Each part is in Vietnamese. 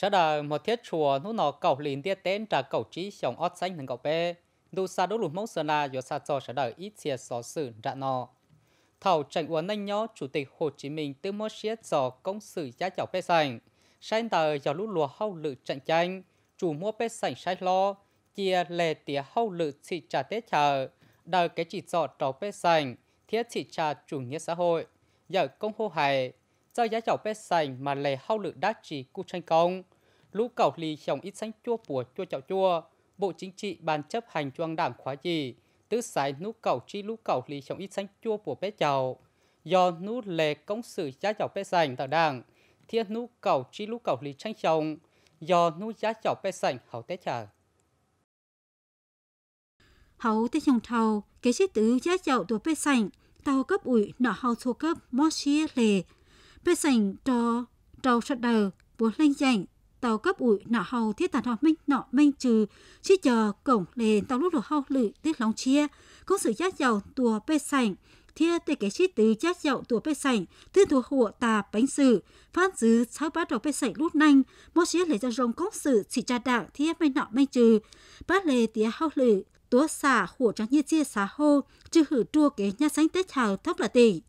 sẽ là một thiết chùa nút nọ cầu liền tiết tên trả cầu trí sống ót xanh thành cầu bé đủ xa đủ lụt mông sơn là do xa cho sẽ đợi ít chia xó xử trả nọ thảo trần uốn nhanh nhó chủ tịch hồ chí minh tư mô siết cho công sự giá chảo bé sành sai tờ do lũ lùa hậu lự trận tranh chủ mua bé sành sai lo chia lề tía hậu lự chỉ trà tết chờ đợi cái chỉ dọ trò bé sành thiết chỉ trà chủ nghĩa xã hội giờ công hô hài do giá chảo bê sành mà lè hao lự đá chỉ cu tranh công. Lũ cảo lì chồng ít sánh chua bùa chua chảo chua, Bộ Chính trị ban chấp hành trung đảng khóa gì, tứ sải nú cảo chi lũ cảo lì chồng ít sánh chua bùa bê chảo. Do nú lè công sự giá chảo bê sành tạo đảng, thiết nú cảo chi lũ cảo lì tranh chồng, do nú giá chảo bê sành hảo tế trả. Hậu tế chồng thầu, kế sĩ tứ giá chảo tùa bê sành, tàu cấp ủy nọ hậu số cấp mô xí lề, bê sành cho trâu sọt đờ bố lên dành tàu cấp ủi nọ hầu thiết tàn hò minh nọ minh trừ chỉ chờ cổng lên tàu lúc đồ hầu lự tiết lòng chia có sự giác dầu tùa bê sành thiết tê kế chi từ giác dầu tùa bê sành tư tùa hộ tà bánh sử phát dứ sáu bát đầu bê sành lút nhanh mô xía lấy cho rồng công sự chỉ cha đạo thiết minh nọ minh trừ bát lề tía hầu lự tố xả hộ trắng như chia xá hô chứ hử trua kế nhà sánh tết hào thấp là tỷ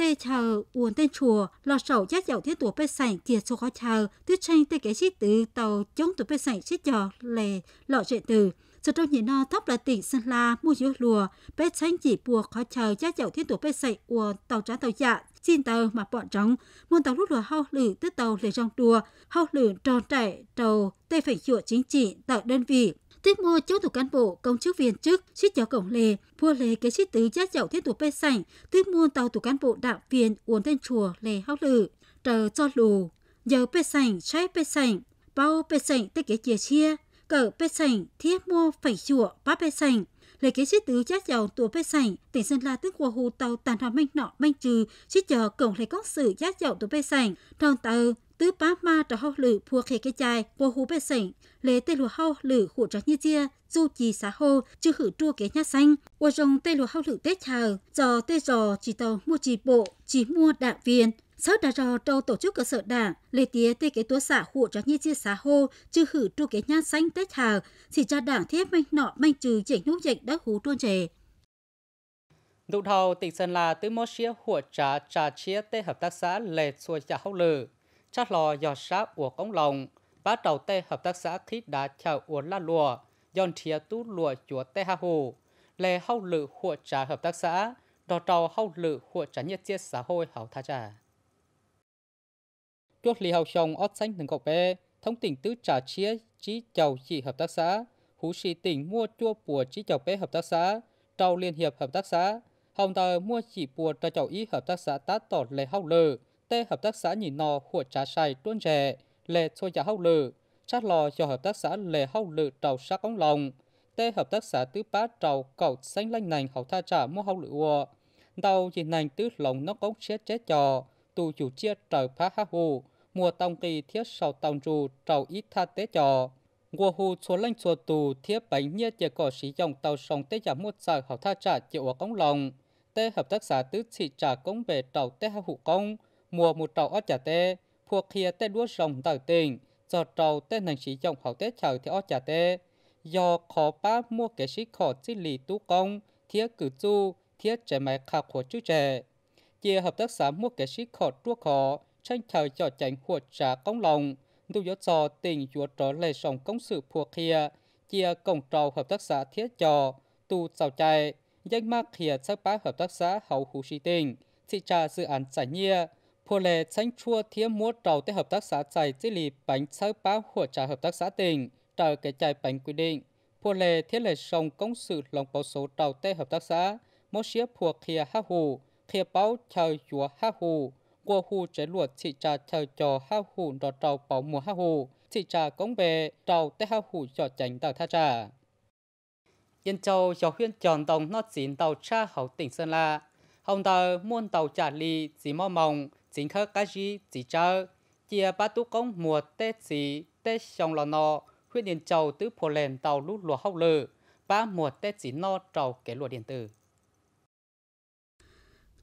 tê chờ uốn tên chùa lò sầu giác dầu thiết tuổi bê sảnh kia số khó chờ tuyết tranh tê kế xít từ tàu chống tuổi bê sảnh xít trò lè lọ chuyện từ sau trong nhìn no thấp là tỉnh sơn la mua dứa lùa bê sảnh chỉ buộc khó chờ giác dầu thiết tuổi bê sảnh uốn tàu trá tàu dạ xin tàu mà bọn trống muôn tàu lúc lùa hao lử tức tàu lề trong đùa hao lử tròn trải tàu tê phải chùa chính trị tại đơn vị tiếp mua chỗ thuộc cán bộ, công chức viên chức, xích cháu cổng lề, vua lề kế xích tứ giá dậu thiết tụ bê sảnh, tiếp mua tàu thuộc cán bộ đạo viên uốn tên chùa lề hóc lử, trờ cho lù, giờ bê sảnh, trái bê sảnh, bao bê sảnh tê kế chia chia, cờ bê sảnh, thiết mua phải chùa, ba bê sảnh, lề kế xích tứ giá dậu tụ bê sảnh, tỉnh Sơn La tức hồ hù tàu tàn hòa minh nọ minh trừ, xích chờ cổng lề các sự giá dậu tụ bê sảnh, trong tàu tư bá ma trả hậu lử phua khề cái chai của hú bê sảnh lễ tê lùa hậu lử hủ trách như chia dù chỉ xã hồ chứ hử chua kế nhà xanh của rồng tê lùa hậu lử tết chào giò tê giò chỉ tàu mua chỉ bộ chỉ mua đạn viên sở đã rò trâu tổ chức cơ sở đảng lễ tía tê kế tua xã hụ cho như chia xã hô chứ hử tru kế nhà xanh tết hào chỉ cha đảng thiết manh nọ manh trừ dạy nhúc dạy đất hú tuôn trề Đủ thầu tỉnh Sơn La tứ mô xía trà trà chia tê hợp tác xã lệ xua chả hốc lử chắc lò giọt sáp của công lồng và đầu tê hợp tác xã khí đá chào uốn la lùa dọn thía tú lùa chúa tê ha hồ lệ hậu lự hộ trả hợp tác xã đò tàu hậu lự hộ trả nhiệt chia xã hội hảo tha trả chốt lì hậu chồng ớt xanh từng cọc bê thông tỉnh tứ trả chia chí chầu chỉ hợp tác xã hú sĩ tỉnh mua chua bùa chí chầu bê hợp tác xã tàu liên hiệp hợp tác xã hồng tờ mua chỉ bùa cho chầu ý hợp tác xã tá tọt lệ hậu lự tê hợp tác xã nhị nò của trà sai tuôn rẻ, lệ thôi giả dạ hốc lự sát lò cho hợp tác xã lệ hốc lự trầu sắc ống lòng, tê hợp tác xã tứ bá trầu cầu xanh lanh nành hậu tha trà mua hốc lự ua. Đầu chỉ nành tứ lòng nó cống chết chết trò, tù chủ chia trời phá há hù, mùa tông kỳ thiết sầu tông rù trầu ít tha tế trò. Ngô hù số lanh số tù thiết bánh nhiệt chỉ có sử dụng tàu sông tế giả mua sở hậu tha trà chịu ở cống lòng. Tê hợp tác xã tứ thị trà công về trầu tê hạ hụ công, mua một trầu ở chả tê phuộc kia tê đua rồng tờ tình giờ trầu tê nành sĩ dòng hậu tê chở thì ở chả tê do khó ba mua kế sĩ khó chi lì tú công thiết cử chu thiết trẻ máy khạc của chú trẻ chia hợp tác xã mua kế sĩ khó đua khó tranh chờ cho tránh của trả công lòng đủ yếu cho tình chúa trở lệ sòng công sự phuộc kia chia cổng trầu hợp tác xã thiết trò tu chào chạy danh mạc khía sắc bá hợp tác xã hậu hủ sĩ tình thị trà dự án giải nhia hồ lệ tranh chua thiếm mua trầu tới hợp tác xã chạy chỉ lì bánh sơ báo hỗ trợ hợp tác xã tỉnh trợ cái chạy bánh quy định hồ lệ thiết lệ sông công sự lòng báo số trầu tới hợp tác xã một xía phùa khía hạ hù khía báo chờ chùa hạ hù qua hù chế luật thị trà chờ cho hạ hù đỏ trầu báo mùa hạ hù thị trà công bề trầu tới hạ hù cho tránh tàu tha trà Yên Châu cho huyện tròn đồng nó chín tàu cha hậu tỉnh Sơn La. Hồng tờ muôn tàu trả lì chỉ mò mộng chính khơ cá gì chỉ cho chia ba tú công mùa tết gì tết xong là nọ huyện điện châu tứ phổ lèn tàu lút lùa hậu lử ba mùa tết gì no trầu kế lùa điện tử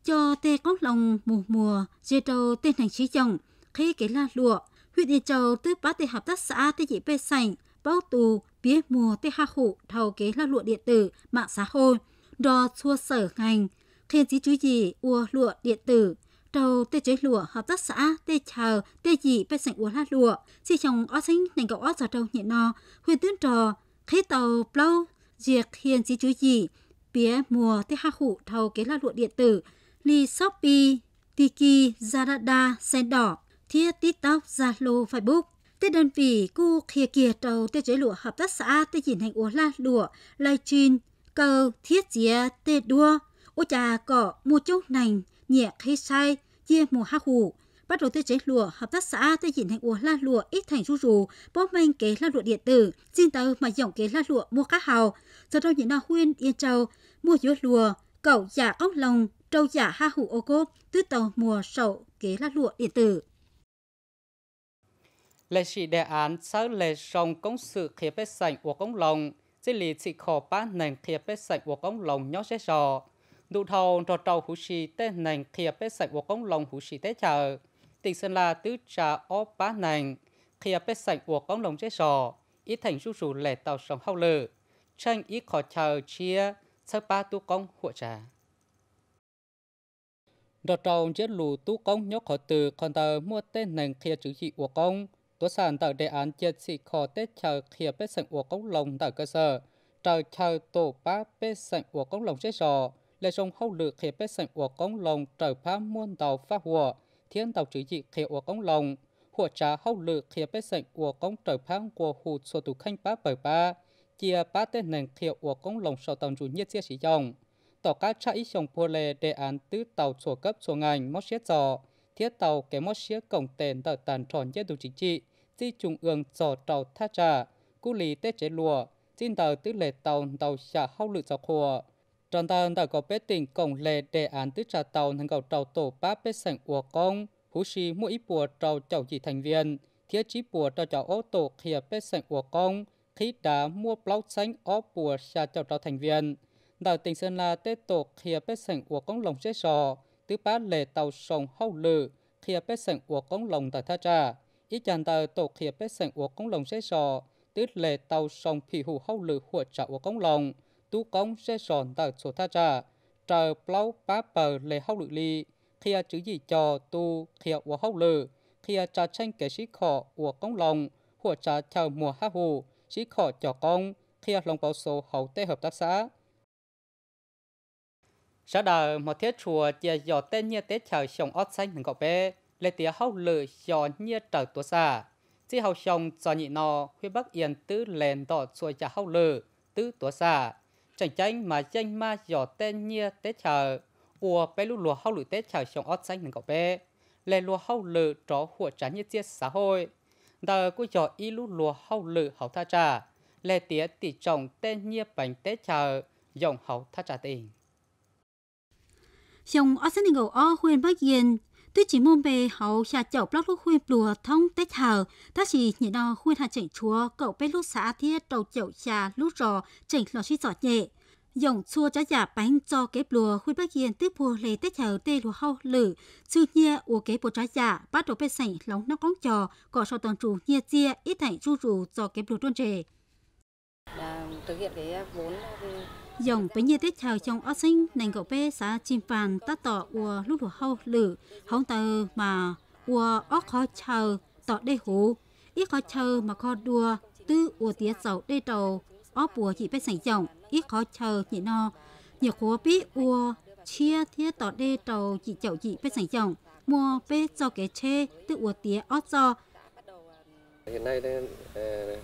cho tê có lòng mùa mùa dê đầu tên thành trí chồng khi kế la lụa huyện điện châu tứ bá tê hợp tác xã tê dị bê sành bao tù biết mùa tê ha hụ thầu kế la lụa điện tử mạng xã hội đo xua sở ngành khi chí chú gì ua lụa điện tử đầu tê chế lụa hợp tác xã tê chờ tê dị bê sảnh uống lá lụa si chồng ó sinh nành cậu ó giờ trâu nhẹ no huyền tuyến trò khí tàu plau diệt hiền chí chú gì bía mùa tê ha hủ thầu kế lá lụa điện tử li shopee tiki zarada sen đỏ thiết tiktok zalo facebook Tết đơn vị cu khía kia tàu tết chế lụa hợp tác xã tê nhìn hành uống la lụa lai chin cầu thiết dìa tê đua ô trà cỏ mua chốc nành nhẹ hay sai chia mùa hạ hủ bắt đầu tư chế lụa hợp tác xã tư diện hành uống la lụa ít thành ru rù bó manh kế la lụa điện tử xin tàu mà dòng kế la lụa mua cá hào giờ đâu những nào huyên yên châu mua dứa lụa cậu giả ốc lồng trâu giả ha hủ ô cốp tư tàu mùa sậu kế la lụa điện tử lệ sĩ đề án sáu lệ sông công sự khía bếp sảnh của công lồng chỉ lì chỉ khó bán nền khía bếp sảnh của công lồng nhó sẽ rõ nụ thầu trò trầu hữu sĩ tế nành kia bế sạch của công lòng hữu sĩ tế chờ. tình Sơn là tứ trà ó bá nành kia bế sạch của công lòng chế sò, ý thành rú rủ lệ tàu sông hao lử, tranh ý khó chờ chia sắc ba tu công hộ trà. trò trầu chết lù tu công nhóc khó từ còn tờ mua tế nành kia chữ trị của công, tố sản tờ đề án chết sĩ khó tế chờ kia bế sạch của công lòng tờ cơ sở, trời chờ tổ bá bế sạch của công lòng chế sò, là dùng hậu lực khi bế sảnh của công lòng trở phá muôn tàu phá hùa, thiên tàu chỉ dị khi của công lòng, hùa trả hậu lực khi bế sảnh của công trở phá của hù sổ tù khanh bá bởi ba, chia bá tên nền khi của công lòng sau tàu chủ nhất xe sử dụng. Tỏ cá trả ý dòng bùa lề đề án tứ tàu sổ cấp sổ ngành mốt xét dò, thiết tàu kế mốt xét cổng tên tàu tàn tròn nhất đủ chính trị, di trung ương dò tàu tha trả, cú lý tết chế lùa, xin tàu tứ lệ tàu tàu xả hậu lực dọc hùa. Trọng ta đã có bế tình cổng lệ đề án tứ trả tàu nâng cầu trào tổ ba bế sảnh ua công, hú sĩ mỗi ít bùa trào chảo chỉ thành viên, thiết chí bùa trào chảo ô tổ khía bế sảnh ua công, khi đã mua blau xanh ó bùa xa chảo trào thành viên. đảo tỉnh Sơn La tế tổ khía bế sảnh ua công lòng chế sò, tứ bá lệ tàu sông hậu lự, khía bế sảnh ua công lòng tại tha trà. Ít chàng tàu tổ khía bế sảnh ua công lòng chế sò, tứ lệ tàu sông phỉ hủ hậu lự hùa chảo ua công lòng tu công sẽ sòn tại số tha trả chờ plau bá bờ lệ hậu lự li khi à chữ gì cho tu khi à của lự khi à trả tranh kẻ sĩ khọ của công lòng của trả chào mùa ha hù sĩ khọ cho công khi à lòng bảo số hậu tế hợp tác xã sau đó một thiết chùa chia dò tên như tế chờ sông ót xanh mình gọi bé lệ tía hậu lự dò như trở tua xa chỉ hậu sông cho nhị nò huy bắc yên tứ lèn đỏ xuôi trả hậu lự tứ tua xa chẳng chánh mà chanh ma giỏ tên nhia tế chờ ua bé lu lùa hau lử tế chờ sống ót xanh nâng cậu bé lè lùa hau lự tró hùa trán như chia xã hội đờ cô giỏ y lu lùa hau lự hậu tha trà lè tía tỷ trọng tên nhia bánh tế chờ dòng hậu tha trà tình Chồng Arsenal ở huyện Bắc Yên tuy chỉ mong bề hậu xa chậu block lúc khuyên lùa thông tết hờ ta chỉ nhị đo khuyên hạ chỉnh chúa cậu bé lúc xã thiết đầu chậu xa lúc rò chỉnh lò suy giọt nhẹ dòng chua chả giả bánh cho kế lùa khuyên bác yên tiếp bùa lề tết hờ tê lùa hậu lử sư nhia ua kế bùa trái giả bắt đầu bê sảnh lóng nó cóng trò cỏ sau toàn trù nhia chia ít thảy ru rù cho kế lùa tuôn trề thực hiện cái vốn dòng với nhiệt tiết chào trong ớt sinh nành gậu bê xã chim phàn tát tỏ ua lúc lùa hâu lử hông tờ mà ua ớt khó chờ tỏ đê hú ít khó chờ mà khó đua tư ua tía sầu đê đầu ớt bùa chỉ bê sảnh dòng ít khó chờ nhị no nhiều khó bí ua chia thiết tỏ đê đầu chỉ chậu chỉ bê sảnh dòng mua bê cho kế chê tư ua tía ớt do hiện nay đây, ờ,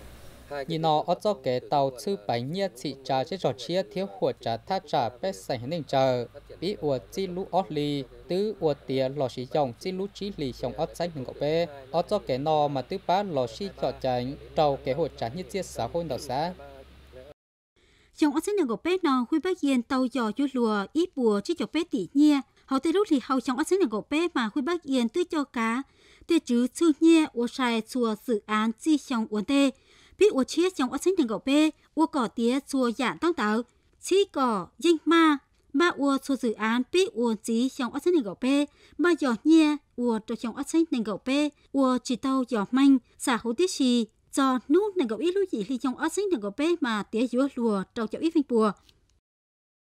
nhìn nó ở chỗ kẻ tàu chư bánh nhia chị trà chế trò chia thiếu của trả tha trả bé sảnh hình chờ bí ua chi lũ ớt lì tứ ua tía lò xí dòng chi lũ chí lì chồng ớt xanh hình gọc bê ở chỗ kẻ nó mà tứ bá lò xí trò chảnh trầu kẻ hồ trả như chia xã hội đảo xã trong ớt xanh hình gọc bê nó huy bác yên tàu dò chú lùa ít bùa chứ chọc bê tỉ nhia hầu tê lúc thì hầu trong ớt xanh hình gọc bê mà huy bác yên tứ cho cá tê chứ chư nhia ô sài chùa dự án chi chồng uốn tê biết ua chia trong ua sinh thành gậu bê, ua cỏ tía chua dạng tăng tạo, chỉ cỏ dinh ma, ma ua số dự án biết ua chí trong ua sinh thành gậu bê, ma giò nhia ua trò trong ua sinh thành gậu bê, ua chỉ tàu giò manh, xả hồ tiết xì, cho nút thành gậu ít lúc gì thì trong ua sinh thành gậu bê mà tía dúa lùa trong chậu ít vinh bùa.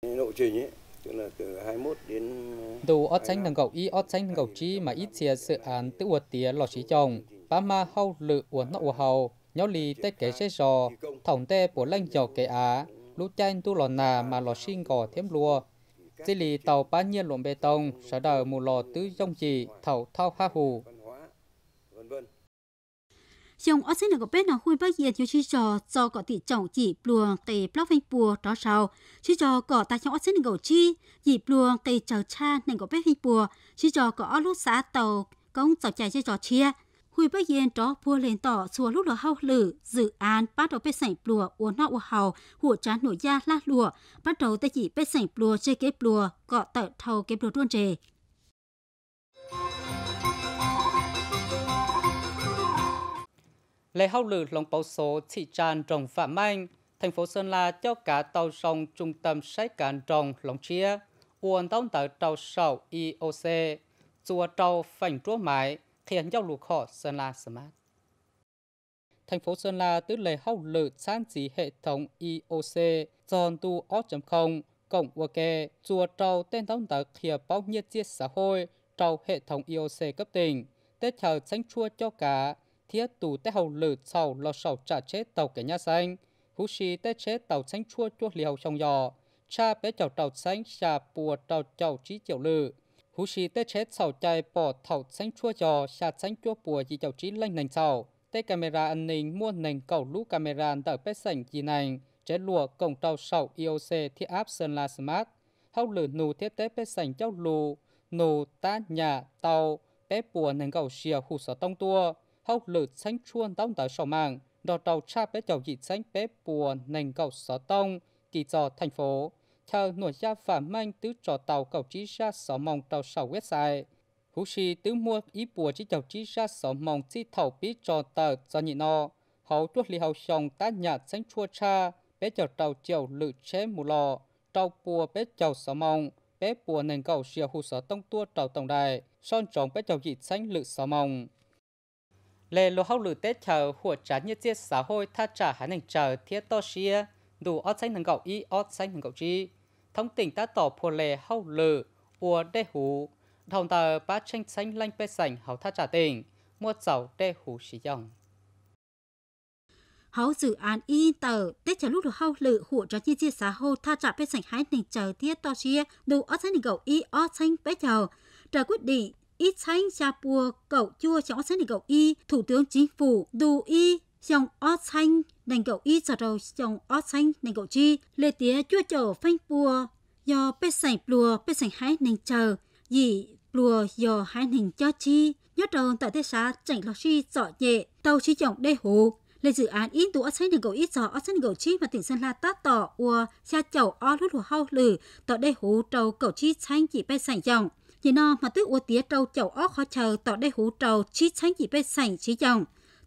Nội trình ấy, từ 21 xanh nâng gậu y ót xanh nâng gậu chi mà ít xìa sự án tự ua tía lò trí chồng, ba ma hâu lự ua nọ ua hầu, Nhớ lì tê kế xe sò, thổng tê bố lanh nhỏ kế á, lũ chanh tu lò nà mà lò xin gò thêm lùa. Dì lì tàu bá nhiên lộn bê tông, sở đời mù lò tứ dông trì, thầu thao ha hù. Dòng ở xin được bên nào khui bác yên cho chi trò do có tỷ trọng chỉ bluồng tề blog phanh bùa đó sao Chi trò có ta trong ở xin được chi, chỉ bluồng tề chờ cha nên có bếp phanh bùa, chi trò có lúc xã tàu công tàu chạy chi trò chia hui bác yên đó vua lên tỏ xua lúc lò hao lử dự án bắt đầu bếp sảnh plùa ua nọ ua hào hùa chán nổi da la lùa bắt đầu tay chỉ bếp sảnh plùa chơi kế plùa gọ tợ thầu kế plùa tuôn trề Lễ hao lử lòng báo số thị tràn trồng phạm manh thành phố Sơn La cho cả tàu sông trung tâm sái cạn trồng lòng chia uốn tông tờ tàu sầu IOC chùa tàu phành chúa mãi thiền giao lục họ Sơn La Smart. Thành phố Sơn La tứ lệ hậu lự sáng chỉ hệ thống IOC John tu 0 cộng OK chùa trâu tên thống tờ khía bao nhiêu chia xã hội trâu hệ thống IOC cấp tỉnh tết chờ tránh chua cho cả thiết tù tế hậu lự sầu lo sầu trả chết tàu kẻ nhà xanh hú sĩ tết chết tàu tránh chua chua liều trong giò cha bé chào tàu xanh xà bùa tàu chào trí triệu lự hú sĩ tết chết sầu chạy bỏ thầu xanh chua giò xa xanh chua bùa chỉ chầu trí lanh nành sầu tê camera an ninh mua nền cầu lũ camera đợi bếp sảnh gì nành chế lùa cổng tàu sầu IOC thiết áp sơn la smart hậu lử nù thiết tế bếp sảnh cháu lù nù ta nhà tàu bếp bùa nền cầu xìa hù sở tông tua hậu lử xanh chua tông tới sầu mạng đò tàu cha bếp chầu dị xanh bếp bùa nền cầu sở tông kỳ trò thành phố theo nội gia và manh tứ trò tàu cầu trí ra sáu mong tàu sáu website. Hú sĩ tứ mua ý bùa chỉ cầu trí ra sáu mong chi thầu bí trò tờ cho nhị nọ. Hậu tuốt lì hậu sòng tá nhạt sánh chua cha, bé chào tàu chiều lự chế mù lò, tàu bùa bé chào sáu mong, bé bùa nền cầu xìa hù sở tông tua tàu tổng đài, son trống bé chào dị sánh lự sáu mong lệ lô hậu lự tết chờ hùa trả như tiết xã hội tha trả hắn hành chờ thiết to xìa đủ ót xanh thằng cậu y ót xanh thằng cậu chi thông tỉnh ta tỏ phù lề hâu lừ ua đê hú thông tờ ba tranh xanh lanh bê sảnh hậu tha trả tình mua sầu đê hú xì dòng hậu dự án y tờ tết trả lúc được hậu lự hỗ cho chi chia xã hô tha trả bê sảnh hai tỉnh chờ tiết to chia đủ ót xanh thằng cậu y ót xanh bê chờ trả quyết định ít xanh cha bùa cậu chua chó xanh thằng cậu y thủ tướng chính phủ đủ y dòng ót xanh nành gậu y sờ đầu dòng ót xanh nành gậu chi lê tía chua chầu phanh bùa do bê sảnh bùa bê sảnh hái nành chờ dị bùa do hái nành cho chi nhớ đầu tại thế xã chảnh lò chi dọ nhẹ tàu chi dòng đê hồ lê dự án ít tụ ót xanh nành gậu y sờ ót xanh gậu chi và tỉnh sơn la tát tỏ ua cha chầu ó lút hồ hau lử tỏ đê hồ trầu cầu chi xanh dị bê sảnh chồng chỉ nó mà tuyết ua tía trâu chầu ó khó chờ tỏ đê hồ trầu chi xanh dị bê sảnh chi chồng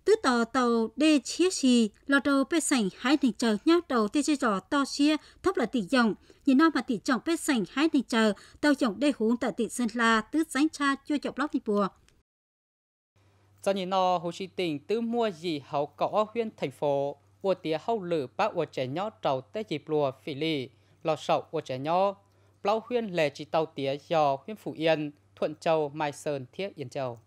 tứ tò tàu đê chia xì lò đầu bê sảnh hai đình chờ nhau đầu tê chơi trò to xia thấp là tỷ dòng nhìn nó mà tỷ trọng bê sảnh hai đình chờ tàu dòng đê hướng tại tỷ sơn la tứ sánh cha chưa chọc lóc đi bùa do nhìn nó hồ chí tỉnh tứ mua gì hậu cỏ huyện thành phố ua tía hậu lử bác ua trẻ nhỏ trầu tê dịp bùa phỉ lì lò sậu ua trẻ nhỏ lao huyên lề chỉ tàu tía dò huyện phủ yên thuận châu mai sơn thiết yên châu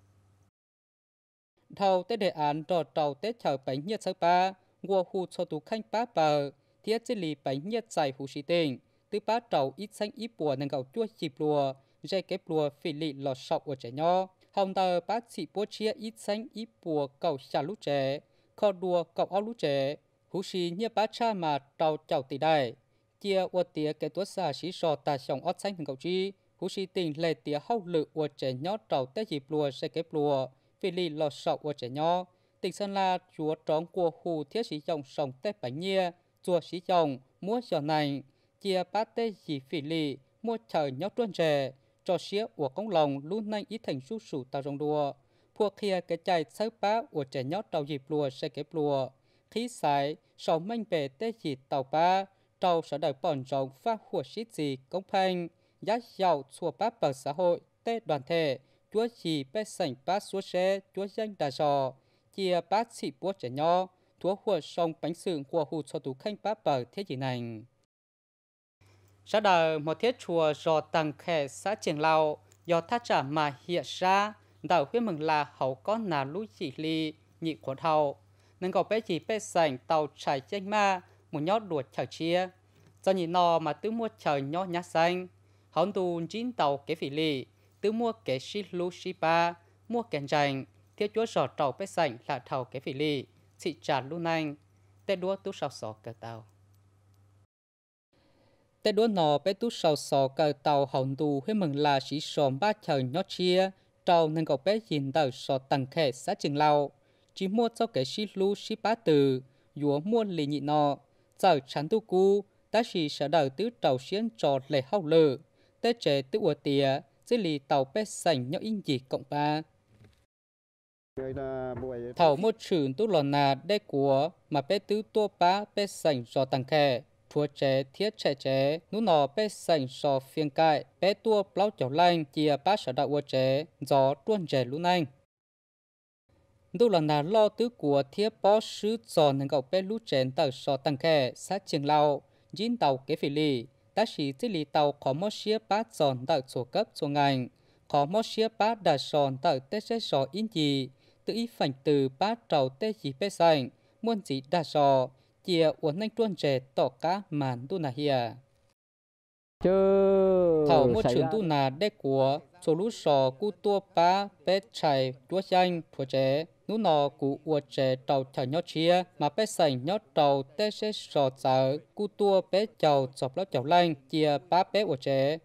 thầu tết đề án trò trầu tết chở bánh nhiệt sắc ba ngua hù cho tú khanh ba bờ thiết chế lý bánh nhiệt giải hù sĩ tình từ ba trầu ít xanh ít bùa nâng gạo chua chịp lùa dây kép lùa phỉ lị lọt sọc ở trẻ nho hồng tờ ba chị bố chia ít xanh ít bùa cầu xà lũ trẻ kho đùa cầu áo lũ trẻ hú sĩ như ba cha mà trầu chào tỷ đại chia ua tía kế tuốt xà sĩ sọ tà sòng ót xanh nâng gạo chi hú sĩ tình lệ tía hậu lự ua trẻ nho trầu tết dịp lùa dây kép lùa vì lì lò sọ của trẻ nhỏ. Tỉnh Sơn La chúa trống của hù thiết sĩ chồng sống tết bánh nhia, chùa sĩ chồng mua giò này chia bát tê gì phỉ lì, mua chờ nhóc truân trẻ, cho xía của công lòng luôn nhanh ý thành su sủ tao rong đùa. Pua kia cái chạy sớ bá của trẻ nhóc tàu dịp lùa xe kép lùa. Khí sái, sầu manh về tê gì tàu ba, tàu sở đời bọn rộng phát hùa sĩ gì công phanh, giá giàu chùa bá bờ xã hội, tê đoàn thể, chúa chỉ bé sảnh bát suốt xe chúa danh đà sò chia bát sĩ bút trẻ nho chúa hùa sông bánh sừng hùa hụt cho tú khanh bát bờ thế gì nành xã đời một thiết chùa rò tầng khẻ xã triển lao do thác trả mà hiện ra đạo huyết mừng là hậu có nà lũ chỉ ly nhị của thầu nên có bé chỉ bé sành tàu trải chanh ma một nhót đuổi chảo chia do nhị nò mà tứ mua trời nhó nhát xanh hậu tu chín tàu kế phỉ lì từ mua kế shi lu shi ba mua kèn dành thiếu chúa giỏ trầu bế sảnh là thầu kế phỉ ly xị trà lu nanh tê đua tú sào sò cờ tàu tê đua nọ bế tú sào sò cờ tàu hồng tù huyết mừng là sĩ sòm ba chờ nhó chia trầu nâng cậu bế nhìn tờ sò tầng khệ xã trường lao chỉ mua cho kế shi lu shi ba từ dúa mua lì nhị nọ giờ chán tu cu ta chỉ sợ đầu tứ trầu xiên trò lệ hậu lự tê chế tứ ua tiề dưới lì tàu bê sành nhỏ in dị cộng ba. Thảo mô trường tu lò nà đê của mà bê tứ tua bá bê sành giò tăng khẻ. Chúa trẻ thiết trẻ trẻ nú nò bê sành giò phiên cại, bê tua blau chảo lanh chìa bá sở đạo ua trẻ gió tuôn trẻ lũ nanh. Đô là nà lo tứ của thiết bó sứ giò nâng gọc bê lũ trẻ tờ giò tăng khẻ sát trường lao, dín tàu kế phỉ lì đã chỉ tí lý tàu có một xế bá tròn tại chỗ cấp chỗ ngành, có một xế bá đã tròn tại tế xe sọ yên dị, tự ý phảnh từ ba trào tế dị bế sành, muôn dị đã trò, chìa uốn anh tuôn trẻ tỏ cá màn tu nà hià thảo một chuyện tu nà đế của số lũ sò cu tua pa bé chạy chúa xanh chúa trẻ nú nò cụ ua trẻ tàu chả nhó chia mà bé sành nhó tàu té sẽ sò chở cu tua bé chầu chọc ló chầu lanh chia ba bé ua trẻ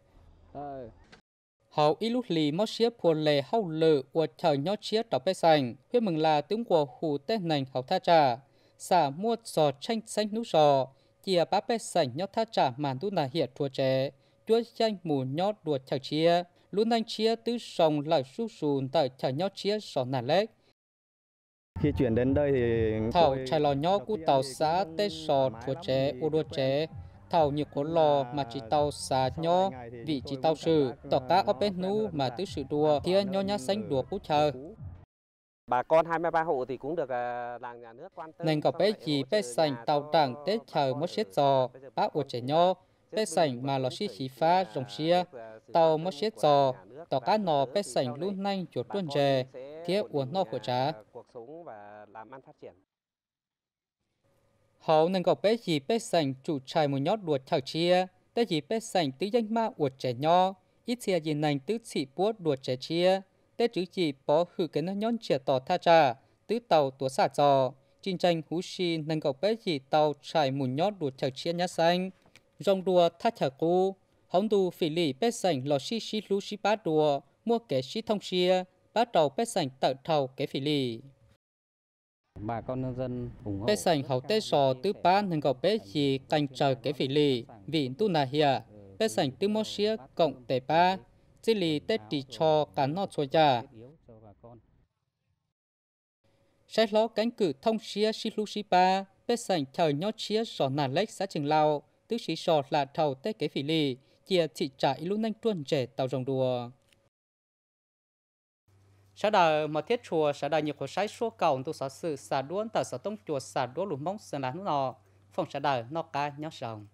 hầu ít lúc lì mót xía puồn lề hậu lự ua chở nhó chia tàu bé sành huyết mừng là tướng của hù tết nành hậu tha trà xả mua sò tranh xanh nú sò chia ba bê sảnh nhót thác trả màn tu nà hiệt thua trẻ chúa chanh mù nhót đùa chạc chia luôn anh chia tứ sông lại su sùn tại chả nhót chia sọ nà lếch khi chuyển đến đây thì thảo chài lò nhó của tàu xã tê sọ thua trẻ ô đua trẻ thảo nhiều cố lò mà chỉ tàu xà nhó vị chỉ tàu sử tỏ cá ở bên nú mà tứ sự đùa kia nhó nhá xanh đùa cú chờ Bà con 23 hộ thì cũng được à, làng nhà nước quan tâm. Nên có bé gì bé sành tàu đảng tết chờ mất xét giò, à, bác ổ trẻ nho, bé sành mà lò xí xí phá à, rồng xia, tàu mất xét giò, tàu cá nò bé sành lúc nhanh chuột tuôn rè, thiết uống no của trá. Hậu nên có bé gì bé sành chủ trài một nhót đuột chào chia, bé gì bé sành tứ danh ma uột trẻ nho, ít xe gì nành tứ chỉ buốt đuột trẻ chia tết chữ chỉ bó hư cái nó nhón chia tỏ tha trà tứ tàu tủa xả giò chinh tranh hú si nâng cầu bé gì tàu trải mùn nhót đùa chở chia nhá xanh rong đùa tha chả cu hóng đù phỉ lì bé sành lò xi xi lú xi bát đùa mua kẻ xi thông chia bát tàu bé sành tợ thầu kẻ phỉ lì bà con nhân dân ủng hộ. Bé sành hậu tế sò tứ ba nâng cầu bé gì canh chờ kẻ phỉ lì vì tu nà hià bé sành tứ mô xia cộng tề ba chỉ lì tết chỉ cho cả nó cho già sẽ lo cánh cử thông xía xí lu xí ba bê sảnh chờ nhó xía sò nà lách xã trường lao tứ xí sò là thầu tết kế phỉ lì chia thị trả ý lúc nanh tuân trẻ tàu rồng đùa xã đời mở thiết chùa xã đời nhiều khổ sai số cầu tu sở sự xã đuôn tờ sở tông chùa xã đuôn lùm mong xã lá nó phòng xã đời nó ca nhó sòng